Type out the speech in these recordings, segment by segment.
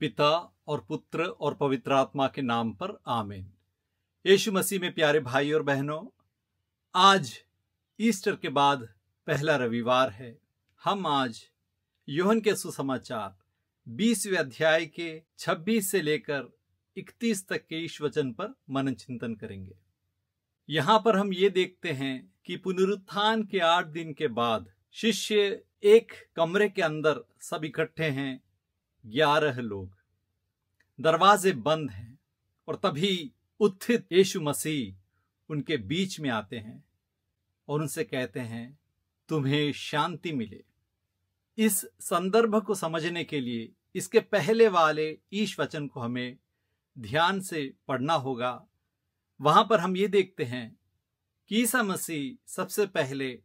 पिता और पुत्र और पवित्र आत्मा के नाम पर आमेन यीशु मसीह में प्यारे भाई और बहनों आज ईस्टर के बाद पहला रविवार है हम आज योहन के सुसमाचार बीसवें अध्याय के 26 से लेकर 31 तक के ईश वचन पर मनन चिंतन करेंगे यहाँ पर हम ये देखते हैं कि पुनरुत्थान के आठ दिन के बाद शिष्य एक कमरे के अंदर सब इकट्ठे हैं ग्यारह लोग दरवाजे बंद हैं और तभी उत्थित यीशु मसीह उनके बीच में आते हैं और उनसे कहते हैं तुम्हें शांति मिले इस संदर्भ को समझने के लिए इसके पहले वाले ईश वचन को हमें ध्यान से पढ़ना होगा वहां पर हम ये देखते हैं कि ईसा मसीह सबसे पहले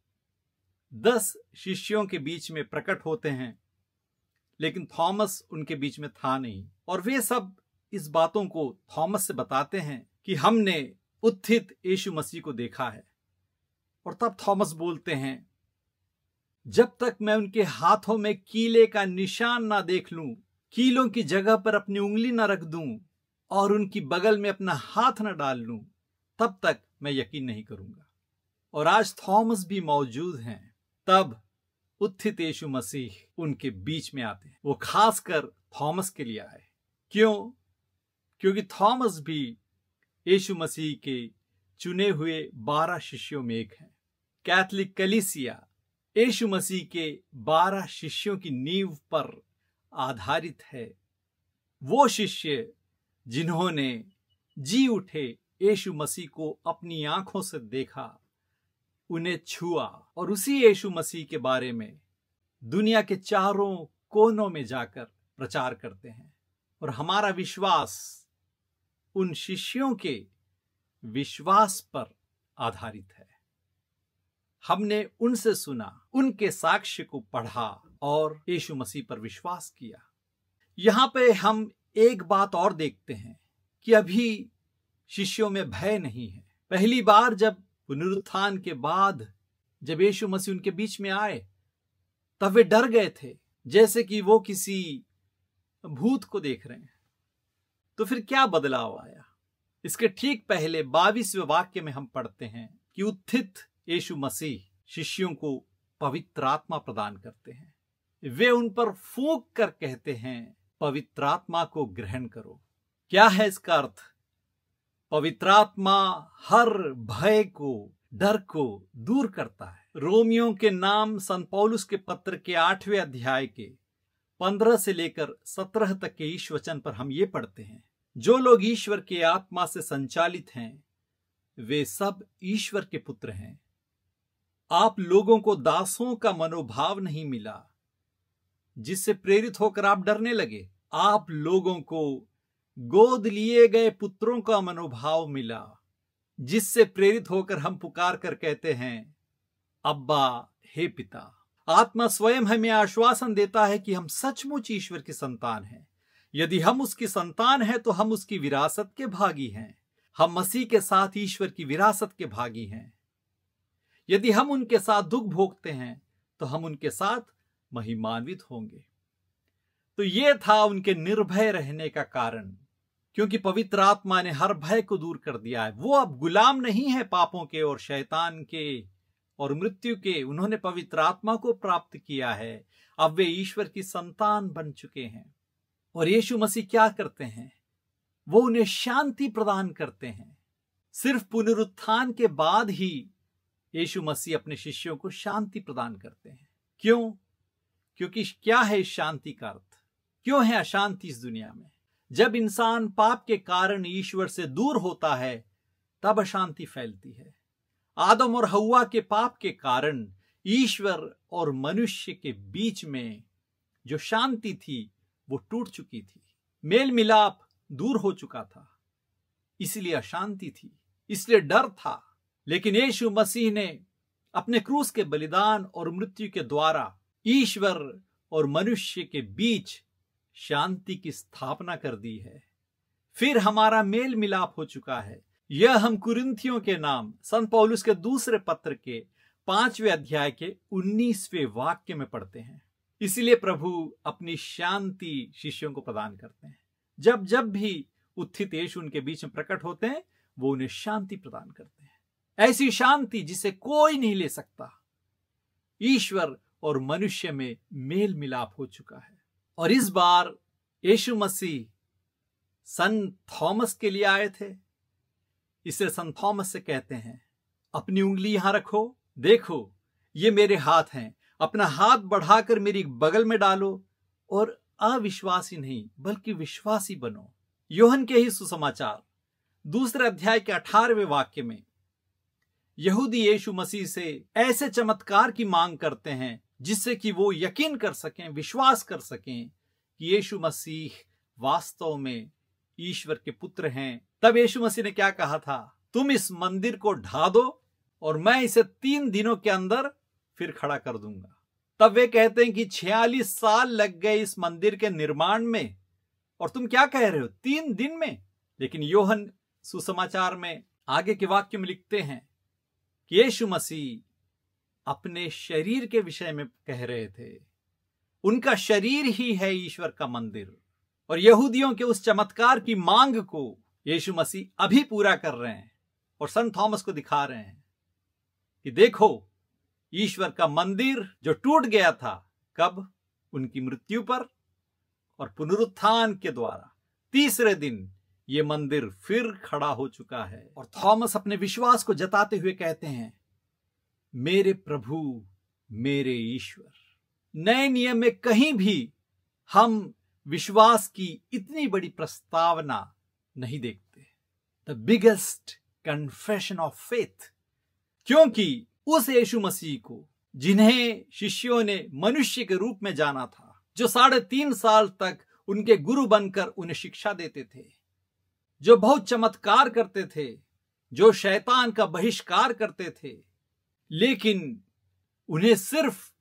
दस शिष्यों के बीच में प्रकट होते हैं लेकिन थॉमस उनके बीच में था नहीं और वे सब इस बातों को थॉमस से बताते हैं कि हमने उत्थित यीशु मसीह को देखा है और तब थॉमस बोलते हैं जब तक मैं उनके हाथों में कीले का निशान ना देख लूं कीलों की जगह पर अपनी उंगली ना रख दूं और उनकी बगल में अपना हाथ ना डाल लूं तब तक मैं यकीन नहीं करूंगा और आज थॉमस भी मौजूद हैं तब उत्थित यीशु मसीह उनके बीच में आते हैं वो खासकर थॉमस के लिए आए क्यों क्योंकि थॉमस भी यीशु मसीह के चुने हुए बारह शिष्यों में एक है कैथलिक कलिसिया यीशु मसीह के बारह शिष्यों की नींव पर आधारित है वो शिष्य जिन्होंने जी उठे यीशु मसीह को अपनी आंखों से देखा उन्हें छुआ और उसी यीशु मसीह के बारे में दुनिया के चारों कोनों में जाकर प्रचार करते हैं और हमारा विश्वास उन शिष्यों के विश्वास पर आधारित है हमने उनसे सुना उनके साक्ष्य को पढ़ा और यीशु मसीह पर विश्वास किया यहां पे हम एक बात और देखते हैं कि अभी शिष्यों में भय नहीं है पहली बार जब पुनरुत्थान के बाद जब यीशु मसीह उनके बीच में आए तब वे डर गए थे जैसे कि वो किसी भूत को देख रहे हैं तो फिर क्या बदलाव आया इसके ठीक पहले बाविसवें वाक्य में हम पढ़ते हैं कि उत्थित यीशु मसीह शिष्यों को पवित्र आत्मा प्रदान करते हैं वे उन पर फूक कर कहते हैं पवित्र आत्मा को ग्रहण करो क्या है इसका अर्थ पवित्रात्मा हर भय को डर को दूर करता है रोमियो के नाम संत पौलुस के पत्र के आठवें अध्याय के पंद्रह से लेकर सत्रह तक के ईश वचन पर हम ये पढ़ते हैं जो लोग ईश्वर के आत्मा से संचालित हैं वे सब ईश्वर के पुत्र हैं आप लोगों को दासों का मनोभाव नहीं मिला जिससे प्रेरित होकर आप डरने लगे आप लोगों को गोद लिए गए पुत्रों का मनोभाव मिला जिससे प्रेरित होकर हम पुकार कर कहते हैं अब्बा हे पिता आत्मा स्वयं हमें आश्वासन देता है कि हम सचमुच ईश्वर की संतान हैं यदि हम उसकी संतान हैं तो हम उसकी विरासत के भागी हैं हम मसीह के साथ ईश्वर की विरासत के भागी हैं यदि हम उनके साथ दुख भोगते हैं तो हम उनके साथ महिमान्वित होंगे तो यह था उनके निर्भय रहने का कारण क्योंकि पवित्र आत्मा ने हर भय को दूर कर दिया है वो अब गुलाम नहीं है पापों के और शैतान के और मृत्यु के उन्होंने पवित्र आत्मा को प्राप्त किया है अब वे ईश्वर की संतान बन चुके हैं और यीशु मसीह क्या करते हैं वो उन्हें शांति प्रदान करते हैं सिर्फ पुनरुत्थान के बाद ही यीशु मसीह अपने शिष्यों को शांति प्रदान करते हैं क्यों क्योंकि क्या है इस शांति का अर्थ क्यों है अशांति इस दुनिया में जब इंसान पाप के कारण ईश्वर से दूर होता है तब अशांति फैलती है आदम और हवा के पाप के कारण ईश्वर और मनुष्य के बीच में जो शांति थी वो टूट चुकी थी मेल मिलाप दूर हो चुका था इसलिए अशांति थी इसलिए डर था लेकिन यीशु मसीह ने अपने क्रूस के बलिदान और मृत्यु के द्वारा ईश्वर और मनुष्य के बीच शांति की स्थापना कर दी है फिर हमारा मेल मिलाप हो चुका है यह हम कुरिंथियों के नाम संत पौलुस के दूसरे पत्र के पांचवें अध्याय के उन्नीसवे वाक्य में पढ़ते हैं इसलिए प्रभु अपनी शांति शिष्यों को प्रदान करते हैं जब जब भी उत्थित यशु उनके बीच में प्रकट होते हैं वो उन्हें शांति प्रदान करते हैं ऐसी शांति जिसे कोई नहीं ले सकता ईश्वर और मनुष्य में मेल मिलाप हो चुका है और इस बार यीशु मसीह सन थॉमस के लिए आए थे इसे सन थॉमस से कहते हैं अपनी उंगली यहां रखो देखो ये मेरे हाथ हैं अपना हाथ बढ़ाकर मेरी बगल में डालो और अविश्वासी नहीं बल्कि विश्वासी बनो योहन के ही सुसमाचार दूसरे अध्याय के अठारहवें वाक्य में यहूदी यीशु मसीह से ऐसे चमत्कार की मांग करते हैं जिससे कि वो यकीन कर सकें विश्वास कर सकें कि यीशु मसीह वास्तव में ईश्वर के पुत्र हैं तब यीशु मसीह ने क्या कहा था तुम इस मंदिर को ढा दो और मैं इसे तीन दिनों के अंदर फिर खड़ा कर दूंगा तब वे कहते हैं कि छियालीस साल लग गए इस मंदिर के निर्माण में और तुम क्या कह रहे हो तीन दिन में लेकिन योहन सुसमाचार में आगे के वाक्य में लिखते हैं कि यीशु मसीह अपने शरीर के विषय में कह रहे थे उनका शरीर ही है ईश्वर का मंदिर और यहूदियों के उस चमत्कार की मांग को यीशु मसीह अभी पूरा कर रहे हैं और संत थॉमस को दिखा रहे हैं कि देखो ईश्वर का मंदिर जो टूट गया था कब उनकी मृत्यु पर और पुनरुत्थान के द्वारा तीसरे दिन ये मंदिर फिर खड़ा हो चुका है और थॉमस अपने विश्वास को जताते हुए कहते हैं मेरे प्रभु मेरे ईश्वर नए नियम में कहीं भी हम विश्वास की इतनी बड़ी प्रस्तावना नहीं देखते the biggest confession of faith क्योंकि उस यीशु मसीह को जिन्हें शिष्यों ने मनुष्य के रूप में जाना था जो साढ़े तीन साल तक उनके गुरु बनकर उन्हें शिक्षा देते थे जो बहुत चमत्कार करते थे जो शैतान का बहिष्कार करते थे लेकिन उन्हें सिर्फ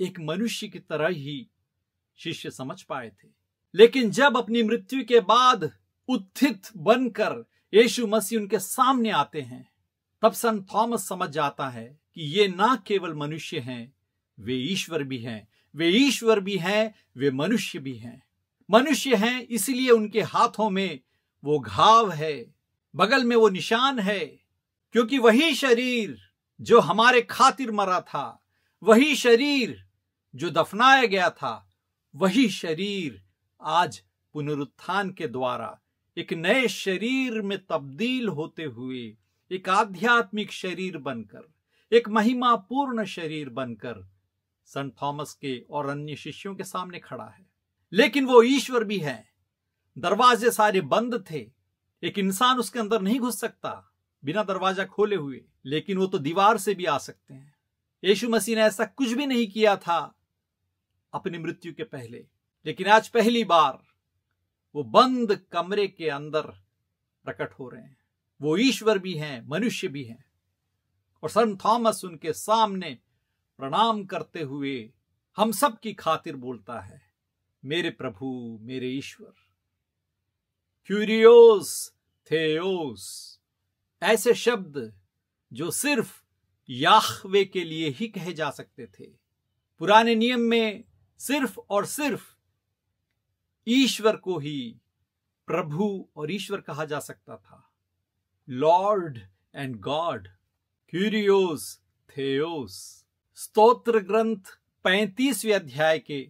एक मनुष्य की तरह ही शिष्य समझ पाए थे लेकिन जब अपनी मृत्यु के बाद उत्थित बनकर यीशु मसीह उनके सामने आते हैं तब संत थॉमस समझ जाता है कि ये ना केवल मनुष्य हैं वे ईश्वर भी हैं वे ईश्वर भी हैं वे मनुष्य भी हैं मनुष्य हैं इसलिए उनके हाथों में वो घाव है बगल में वो निशान है क्योंकि वही शरीर जो हमारे खातिर मरा था वही शरीर जो दफनाया गया था वही शरीर आज पुनरुत्थान के द्वारा एक नए शरीर में तब्दील होते हुए एक आध्यात्मिक शरीर बनकर एक महिमापूर्ण शरीर बनकर संत थॉमस के और अन्य शिष्यों के सामने खड़ा है लेकिन वो ईश्वर भी है दरवाजे सारे बंद थे एक इंसान उसके अंदर नहीं घुस सकता बिना दरवाजा खोले हुए लेकिन वो तो दीवार से भी आ सकते हैं यीशु मसीह ने ऐसा कुछ भी नहीं किया था अपनी मृत्यु के पहले लेकिन आज पहली बार वो बंद कमरे के अंदर प्रकट हो रहे हैं वो ईश्वर भी हैं मनुष्य भी हैं और संत थॉमस उनके सामने प्रणाम करते हुए हम सब की खातिर बोलता है मेरे प्रभु मेरे ईश्वर क्यूरियोस थेओस ऐसे शब्द जो सिर्फ याहवे के लिए ही कहे जा सकते थे पुराने नियम में सिर्फ और सिर्फ ईश्वर को ही प्रभु और ईश्वर कहा जा सकता था लॉर्ड एंड गॉड क्यूरियोस थेओस स्तोत्र ग्रंथ पैंतीसवें अध्याय के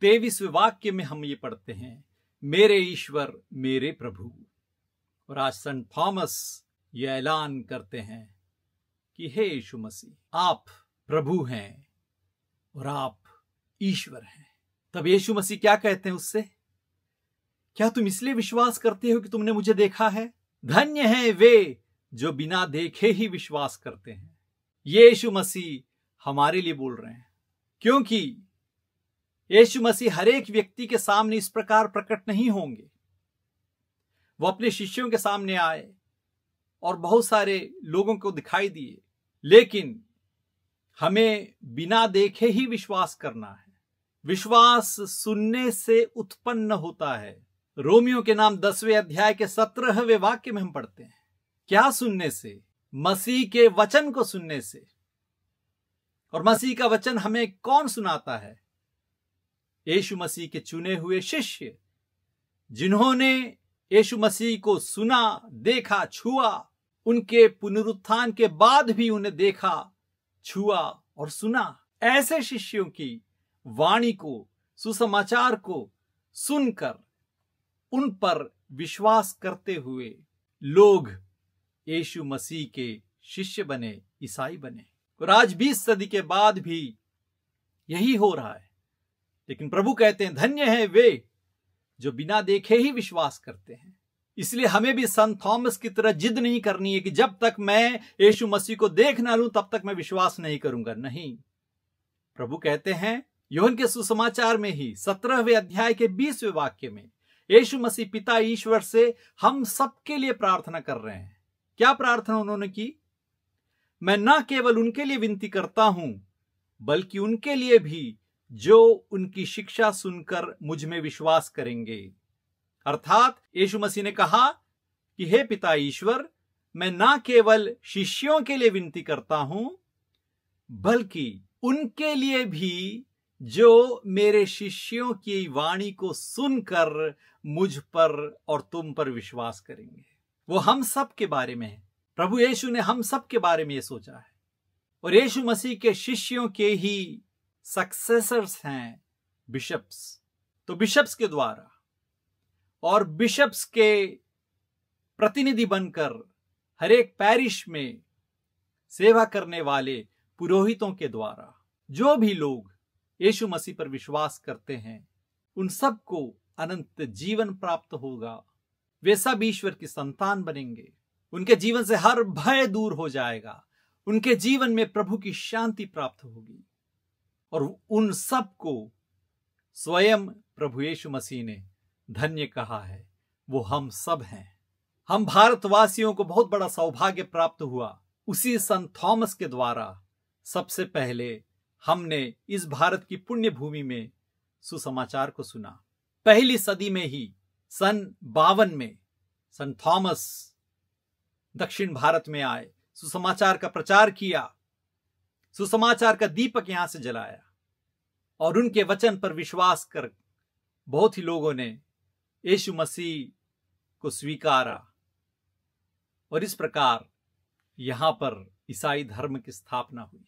तेईसवें वाक्य में हम ये पढ़ते हैं मेरे ईश्वर मेरे प्रभु और आज संत थॉमस ये ऐलान करते हैं कि हे यीशु मसीह आप प्रभु हैं और आप ईश्वर हैं तब यीशु मसीह क्या कहते हैं उससे क्या तुम इसलिए विश्वास करते हो कि तुमने मुझे देखा है धन्य हैं वे जो बिना देखे ही विश्वास करते हैं यीशु मसीह हमारे लिए बोल रहे हैं क्योंकि यीशु मसीह हर एक व्यक्ति के सामने इस प्रकार प्रकट नहीं होंगे वो अपने शिष्यों के सामने आए और बहुत सारे लोगों को दिखाई दिए लेकिन हमें बिना देखे ही विश्वास करना है विश्वास सुनने से उत्पन्न होता है रोमियो के नाम दसवें अध्याय के सत्रहवें वाक्य में हम पढ़ते हैं क्या सुनने से मसीह के वचन को सुनने से और मसीह का वचन हमें कौन सुनाता है यशु मसीह के चुने हुए शिष्य जिन्होंने यशु मसीह को सुना देखा छुआ उनके पुनरुत्थान के बाद भी उन्हें देखा छुआ और सुना ऐसे शिष्यों की वाणी को सुसमाचार को सुनकर उन पर विश्वास करते हुए लोग यीशु मसीह के शिष्य बने ईसाई बने और तो आज बीस सदी के बाद भी यही हो रहा है लेकिन प्रभु कहते हैं धन्य है वे जो बिना देखे ही विश्वास करते हैं इसलिए हमें भी संत थॉमस की तरह जिद नहीं करनी है कि जब तक मैं यीशु मसीह को देख ना लू तब तक मैं विश्वास नहीं करूंगा नहीं प्रभु कहते हैं योहन के सुसमाचार में ही सत्रहवें अध्याय के बीसवें वाक्य में यीशु मसीह पिता ईश्वर से हम सबके लिए प्रार्थना कर रहे हैं क्या प्रार्थना उन्होंने की मैं न केवल उनके लिए विनती करता हूं बल्कि उनके लिए भी जो उनकी शिक्षा सुनकर मुझ में विश्वास करेंगे अर्थात यीशु मसीह ने कहा कि हे पिता ईश्वर मैं ना केवल शिष्यों के लिए विनती करता हूं बल्कि उनके लिए भी जो मेरे शिष्यों की वाणी को सुनकर मुझ पर और तुम पर विश्वास करेंगे वो हम सब के बारे में है प्रभु यीशु ने हम सब के बारे में ये सोचा है और यीशु मसीह के शिष्यों के ही सक्सेसर्स हैं बिशप्स तो बिशप्स के द्वारा और बिशप्स के प्रतिनिधि बनकर हरेक पैरिश में सेवा करने वाले पुरोहितों के द्वारा जो भी लोग यीशु मसीह पर विश्वास करते हैं उन सबको अनंत जीवन प्राप्त होगा वे सब ईश्वर की संतान बनेंगे उनके जीवन से हर भय दूर हो जाएगा उनके जीवन में प्रभु की शांति प्राप्त होगी और उन सबको स्वयं प्रभु यीशु मसीह ने धन्य कहा है वो हम सब हैं हम भारतवासियों को बहुत बड़ा सौभाग्य प्राप्त हुआ उसी संत थॉमस के द्वारा सबसे पहले हमने इस भारत की पुण्य भूमि में सुसमाचार को सुना पहली सदी में ही सन बावन में संत थॉमस दक्षिण भारत में आए सुसमाचार का प्रचार किया सुसमाचार का दीपक यहां से जलाया और उनके वचन पर विश्वास कर बहुत ही लोगों ने यीशु मसीह को स्वीकारा और इस प्रकार यहां पर ईसाई धर्म की स्थापना हुई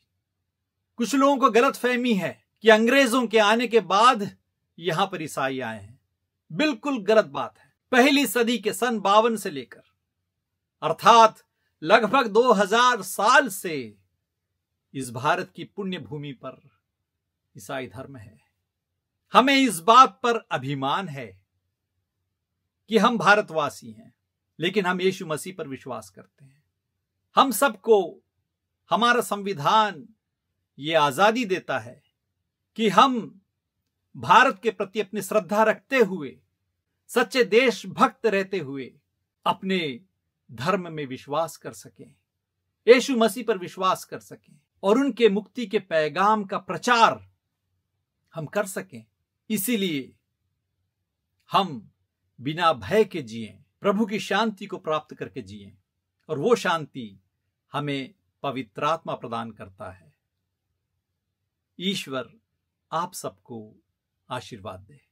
कुछ लोगों को गलत फहमी है कि अंग्रेजों के आने के बाद यहां पर ईसाई आए हैं बिल्कुल गलत बात है पहली सदी के सन बावन से लेकर अर्थात लगभग 2000 साल से इस भारत की पुण्य भूमि पर ईसाई धर्म है हमें इस बात पर अभिमान है कि हम भारतवासी हैं लेकिन हम यीशु मसीह पर विश्वास करते हैं हम सबको हमारा संविधान ये आज़ादी देता है कि हम भारत के प्रति अपनी श्रद्धा रखते हुए सच्चे देशभक्त रहते हुए अपने धर्म में विश्वास कर सकें यीशु मसीह पर विश्वास कर सकें और उनके मुक्ति के पैगाम का प्रचार हम कर सकें इसीलिए हम बिना भय के जिए प्रभु की शांति को प्राप्त करके जिए और वो शांति हमें पवित्र आत्मा प्रदान करता है ईश्वर आप सबको आशीर्वाद दे